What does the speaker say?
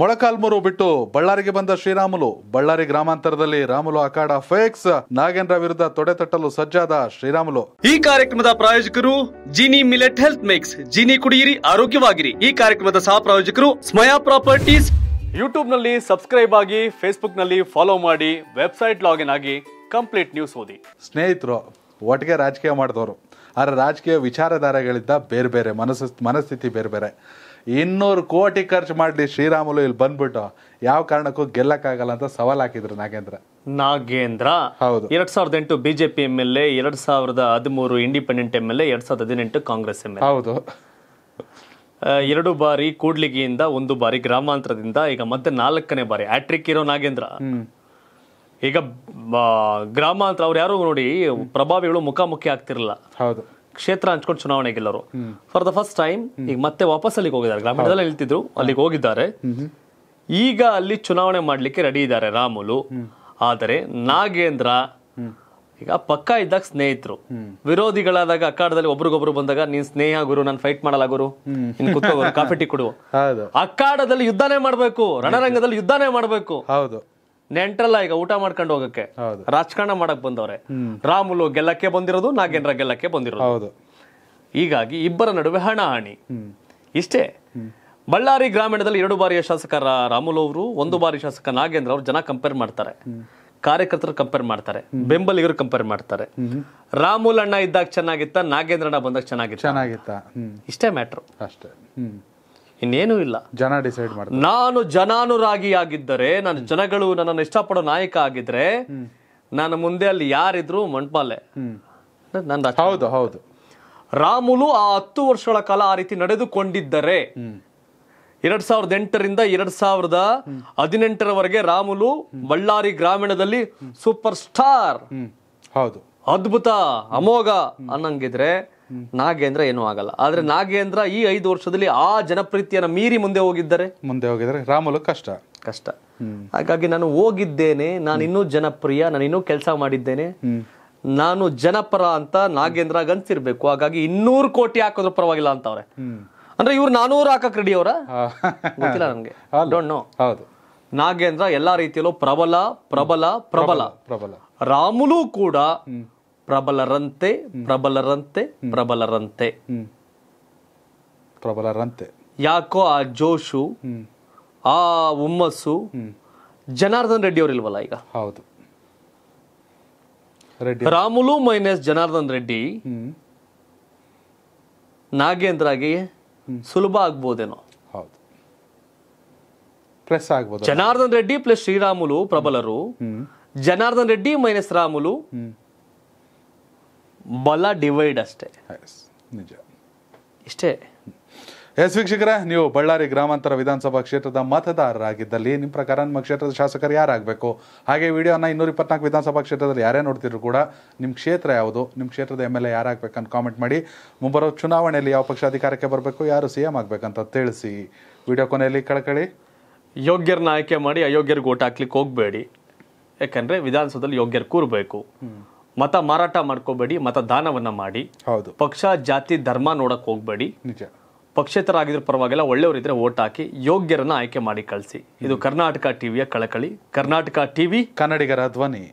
ಮೊಳಕಾಲ್ಮೂರು ಬಿಟ್ಟು ಬಳ್ಳಾರಿಗೆ ಬಂದ ಶ್ರೀರಾಮುಲು ಬಳ್ಳಾರಿ ಗ್ರಾಮಾಂತರದಲ್ಲಿ ರಾಮುಲು ಅಖಾಡ ಫೇಕ್ಸ್ ನಾಗೇಂದ್ರ ವಿರುದ್ಧ ತೊಡೆ ತಟ್ಟಲು ಸಜ್ಜಾದ ಶ್ರೀರಾಮುಲು ಈ ಕಾರ್ಯಕ್ರಮದ ಪ್ರಾಯೋಜಕರು Gini millet health mix Gini ಕುಡಿಯಿರಿ ಆರೋಗ್ಯವಾಗಿರಿ ಈ ಕಾರ್ಯಕ್ರಮದ ಸಹ ಪ್ರಾಯೋಜಕರು ಸ್ಮಯಾ ಪ್ರಾಪರ್ಟೀಸ್ ಯೂಟ್ಯೂಬ್ ನಲ್ಲಿ ಸಬ್ಸ್ಕ್ರೈಬ್ ಆಗಿ ಫೇಸ್ಬುಕ್ ನಲ್ಲಿ ಫಾಲೋ ಮಾಡಿ ವೆಬ್ಸೈಟ್ ಲಾಗಿನ್ ಆಗಿ ಕಂಪ್ಲೀಟ್ ನ್ಯೂಸ್ ಓದಿ ಸ್ನೇಹಿತರು ಒಟ್ಟಿಗೆ ರಾಜಕೀಯ ಮಾಡಿದವರು ಆದರೆ ರಾಜಕೀಯ ವಿಚಾರಧಾರೆಗಳಿಂದ ಬೇರೆ ಬೇರೆ ಮನಸ್ಸು ಮನಸ್ಥಿತಿ ಬೇರೆ ಬೇರೆ ಇನ್ನೂರು ಕೋಟಿ ಖರ್ಚು ಮಾಡ್ಲಿ ಶ್ರೀರಾಮುಲು ಇಲ್ಲಿ ಬಂದ್ಬಿಟ್ಟು ಯಾವ ಕಾರಣಕ್ಕೂ ಗೆಲ್ಲಕ್ಕಾಗಲ್ಲ ಅಂತ ಸವಾಲ್ ಹಾಕಿದ್ರು ನಾಗೇಂದ್ರ ನಾಗೇಂದ್ರ ಹೌದು ಎರಡ್ ಸಾವಿರದ ಎಂಟು ಬಿಜೆಪಿ ಎಂ ಎಲ್ ಎ ಎರಡ್ ಸಾವಿರದ ಹದಿಮೂರು ಇಂಡಿಪೆಂಡೆಂಟ್ ಎಂ ಎಲ್ ಎ ಎರಡ್ ಸಾವಿರದ ಹದಿನೆಂಟು ಕಾಂಗ್ರೆಸ್ ಎಂ ಎಲ್ ಹೌದು ಎರಡು ಬಾರಿ ಕೂಡ್ಲಿಗಿಯಿಂದ ಒಂದು ಬಾರಿ ಗ್ರಾಮಾಂತರದಿಂದ ಈಗ ಮತ್ತೆ ನಾಲ್ಕನೇ ಬಾರಿ ಆಟ್ರಿಕ್ ಇರೋ ನಾಗೇಂದ್ರ ಈಗ ಗ್ರಾಮಾಂತರ ಅವ್ರು ಯಾರು ನೋಡಿ ಪ್ರಭಾವಿಗಳು ಮುಖಾಮುಖಿ ಆಗ್ತಿರಲ್ಲ ಹೌದು ಕ್ಷೇತ್ರ ಹಂಚ್ಕೊಂಡು ಚುನಾವಣೆ ಗೆಲ್ಲರು ಫಾರ್ ದ ಫಸ್ಟ್ ಟೈಮ್ ಈಗ ಮತ್ತೆ ವಾಪಸ್ ಅಲ್ಲಿಗೆ ಹೋಗಿದ್ದಾರೆ ಗ್ರಾಮೀಣದಲ್ಲಿ ಹೇಳ್ತಿದ್ರು ಅಲ್ಲಿಗೆ ಹೋಗಿದ್ದಾರೆ ಈಗ ಅಲ್ಲಿ ಚುನಾವಣೆ ಮಾಡ್ಲಿಕ್ಕೆ ರೆಡಿ ಇದ್ದಾರೆ ರಾಮುಲು ಆದರೆ ನಾಗೇಂದ್ರ ಈಗ ಪಕ್ಕ ಇದ್ದಾಗ ಸ್ನೇಹಿತರು ವಿರೋಧಿಗಳಾದಾಗ ಅಖಾಡದಲ್ಲಿ ಒಬ್ರಿಗೊಬ್ರು ಬಂದಾಗ ನೀನ್ ಸ್ನೇಹ ಗುರು ನಾನು ಫೈಟ್ ಮಾಡಲ್ಲ ಗುರು ನೀನ್ ಕಾಫಿ ಟೀ ಅಖಾಡದಲ್ಲಿ ಯುದ್ಧನೇ ಮಾಡ್ಬೇಕು ರಣರಂಗದಲ್ಲಿ ಯುದ್ಧನೇ ಮಾಡ್ಬೇಕು ಹೌದು ನೆಂಟ್ರಲ್ಲ ಈಗ ಊಟ ಮಾಡ್ಕೊಂಡು ಹೋಗಕ್ಕೆ ರಾಜಕಾರಣ ಮಾಡಕ್ ಬಂದವ್ರೆ ರಾಮುಲು ಗೆಲ್ಲಕ್ಕೆ ಬಂದಿರೋದು ನಾಗೇಂದ್ರ ಗೆಲ್ಲಕ್ಕೆ ಬಂದಿರೋದು ಹೀಗಾಗಿ ಇಬ್ಬರ ನಡುವೆ ಹಾನಿ ಇಷ್ಟೇ ಬಳ್ಳಾರಿ ಗ್ರಾಮೀಣದಲ್ಲಿ ಎರಡು ಬಾರಿಯ ಶಾಸಕ ರಾಮುಲು ಅವರು ಒಂದು ಬಾರಿ ಶಾಸಕ ನಾಗೇಂದ್ರ ಅವರು ಜನ ಕಂಪೇರ್ ಮಾಡ್ತಾರೆ ಕಾರ್ಯಕರ್ತರು ಕಂಪೇರ್ ಮಾಡ್ತಾರೆ ಬೆಂಬಲಿಗರು ಕಂಪೇರ್ ಮಾಡ್ತಾರೆ ರಾಮುಲ್ ಅಣ್ಣ ಇದ್ದಾಗ ಚೆನ್ನಾಗಿತ್ತ ಅಣ್ಣ ಬಂದಾಗ ಚೆನ್ನಾಗಿತ್ತು ಚೆನ್ನಾಗಿತ್ತ ಇಷ್ಟೇ ಮ್ಯಾಟ್ರು ಅಷ್ಟೇ ಇನ್ನೇನೂ ಇಲ್ಲ ಜನ ಡಿಸೈಡ್ ಮಾಡಿ ನಾನು ಆಗಿದ್ದರೆ ನನ್ನ ಜನಗಳು ನನ್ನನ್ನು ಇಷ್ಟಪಡೋ ನಾಯಕ ಆಗಿದ್ರೆ ನನ್ನ ಮುಂದೆ ಅಲ್ಲಿ ಯಾರಿದ್ರು ಮಂಟ್ಪಾಲೆ ಹೌದು ಹೌದು ರಾಮುಲು ಆ ಹತ್ತು ವರ್ಷಗಳ ಕಾಲ ಆ ರೀತಿ ನಡೆದುಕೊಂಡಿದ್ದರೆ ಎರಡ್ ಸಾವಿರದ ಎಂಟರಿಂದ ಎರಡ್ ಸಾವಿರದ ಹದಿನೆಂಟರವರೆಗೆ ರಾಮುಲು ಬಳ್ಳಾರಿ ಗ್ರಾಮೀಣದಲ್ಲಿ ಸೂಪರ್ ಸ್ಟಾರ್ ಹೌದು ಅದ್ಭುತ ಅಮೋಘ ಅನ್ನಂಗಿದ್ರೆ ನಾಗೇಂದ್ರ ಏನು ಆಗಲ್ಲ ಆದ್ರೆ ನಾಗೇಂದ್ರ ಈ ಐದು ವರ್ಷದಲ್ಲಿ ಆ ಜನಪ್ರೀತಿಯನ್ನು ಮೀರಿ ಮುಂದೆ ಹೋಗಿದ್ದಾರೆ ಮುಂದೆ ಹೋಗಿದ್ದಾರೆ ರಾಮುಲು ಕಷ್ಟ ಕಷ್ಟ ಹಾಗಾಗಿ ನಾನು ಹೋಗಿದ್ದೇನೆ ನಾನು ಇನ್ನೂ ಜನಪ್ರಿಯ ನಾನು ಇನ್ನೂ ಕೆಲಸ ಮಾಡಿದ್ದೇನೆ ನಾನು ಜನಪರ ಅಂತ ನಾಗೇಂದ್ರ ಗನ್ಸಿರ್ಬೇಕು ಹಾಗಾಗಿ ಇನ್ನೂರು ಕೋಟಿ ಹಾಕೋದ್ರ ಪರವಾಗಿಲ್ಲ ಅಂತವ್ರೆ ಅಂದ್ರೆ ಇವ್ರು ನಾನೂರು ಹಾಕಕ್ ರೆಡಿ ಅವರ ಗೊತ್ತಿಲ್ಲ ನನಗೆ ಡೋಂಟ್ ನೋ ಹೌದು ನಾಗೇಂದ್ರ ಎಲ್ಲಾ ರೀತಿಯಲ್ಲೂ ಪ್ರಬಲ ಪ್ರಬಲ ಪ್ರಬಲ ಪ್ರಬಲ ರಾಮುಲು ಕೂಡ ಪ್ರಬಲರಂತೆ ಪ್ರಬಲರಂತೆ ಪ್ರಬಲರಂತೆ ಪ್ರಬಲರಂತೆ ಯಾಕೋ ಆ ಜೋಶು ಆ ಹುಮ್ಮಸ್ಸು ಜನಾರ್ದನ್ ರೆಡ್ಡಿ ಅವರಿಲ್ವಲ್ಲ ಈಗ ಹೌದು ರಾಮುಲು ಮೈನಸ್ ಜನಾರ್ದನ್ ರೆಡ್ಡಿ ಆಗಿ ಸುಲಭ ಆಗ್ಬೋದೇನೋ ಪ್ಲಸ್ ಆಗ್ಬೋದು ಜನಾರ್ದನ್ ರೆಡ್ಡಿ ಪ್ಲಸ್ ಶ್ರೀರಾಮುಲು ಪ್ರಬಲರು ಜನಾರ್ದನ್ ರೆಡ್ಡಿ ಮೈನಸ್ ರಾಮುಲು ಬಲ ಡಿವೈಡ್ ಅಷ್ಟೇ ನಿಜ ಇಷ್ಟೇ ಎಸ್ ವೀಕ್ಷಕರೇ ನೀವು ಬಳ್ಳಾರಿ ಗ್ರಾಮಾಂತರ ವಿಧಾನಸಭಾ ಕ್ಷೇತ್ರದ ಮತದಾರರಾಗಿದ್ದಲ್ಲಿ ನಿಮ್ಮ ಪ್ರಕಾರ ನಿಮ್ಮ ಕ್ಷೇತ್ರದ ಶಾಸಕರು ಯಾರಾಗಬೇಕು ಹಾಗೆ ವಿಡಿಯೋನ ಇನ್ನೂರ ಇಪ್ಪತ್ನಾಲ್ಕು ವಿಧಾನಸಭಾ ಕ್ಷೇತ್ರದಲ್ಲಿ ಯಾರೇ ನೋಡ್ತಿದ್ರು ಕೂಡ ನಿಮ್ಮ ಕ್ಷೇತ್ರ ಯಾವುದು ನಿಮ್ಮ ಕ್ಷೇತ್ರದ ಎಮ್ ಎಲ್ ಎ ಯಾರಾಗಬೇಕಂತ ಕಾಮೆಂಟ್ ಮಾಡಿ ಮುಂಬರೋ ಚುನಾವಣೆಯಲ್ಲಿ ಯಾವ ಪಕ್ಷ ಅಧಿಕಾರಕ್ಕೆ ಬರಬೇಕು ಯಾರು ಸಿ ಎಂ ಆಗಬೇಕಂತ ತಿಳಿಸಿ ವಿಡಿಯೋ ಕೊನೆಯಲ್ಲಿ ಕಳಕಳಿ ಯೋಗ್ಯರನ್ನ ಆಯ್ಕೆ ಮಾಡಿ ಅಯೋಗ್ಯರಿಗೆ ಓಟ್ ಹಾಕ್ಲಿಕ್ಕೆ ಹೋಗಬೇಡಿ ಯಾಕಂದರೆ ವಿಧಾನಸೌಧದಲ್ಲಿ ಯೋಗ್ಯರು ಕೂರಬೇಕು ಮತ ಮಾರಾಟ ಮಾಡ್ಕೋಬೇಡಿ ಮತ ದಾನವನ್ನ ಮಾಡಿ ಹೌದು ಪಕ್ಷ ಜಾತಿ ಧರ್ಮ ನೋಡಕ್ ಹೋಗ್ಬೇಡಿ ನಿಜ ಪಕ್ಷೇತರಾಗಿದ್ರ ಪರವಾಗಿಲ್ಲ ಒಳ್ಳೆಯವರಿದ್ರೆ ಓಟ್ ಹಾಕಿ ಯೋಗ್ಯರನ್ನ ಆಯ್ಕೆ ಮಾಡಿ ಕಳಿಸಿ ಇದು ಕರ್ನಾಟಕ ಟಿವಿಯ ಕಳಕಳಿ ಕರ್ನಾಟಕ ಟಿವಿ ಕನ್ನಡಿಗರ ಧ್ವನಿ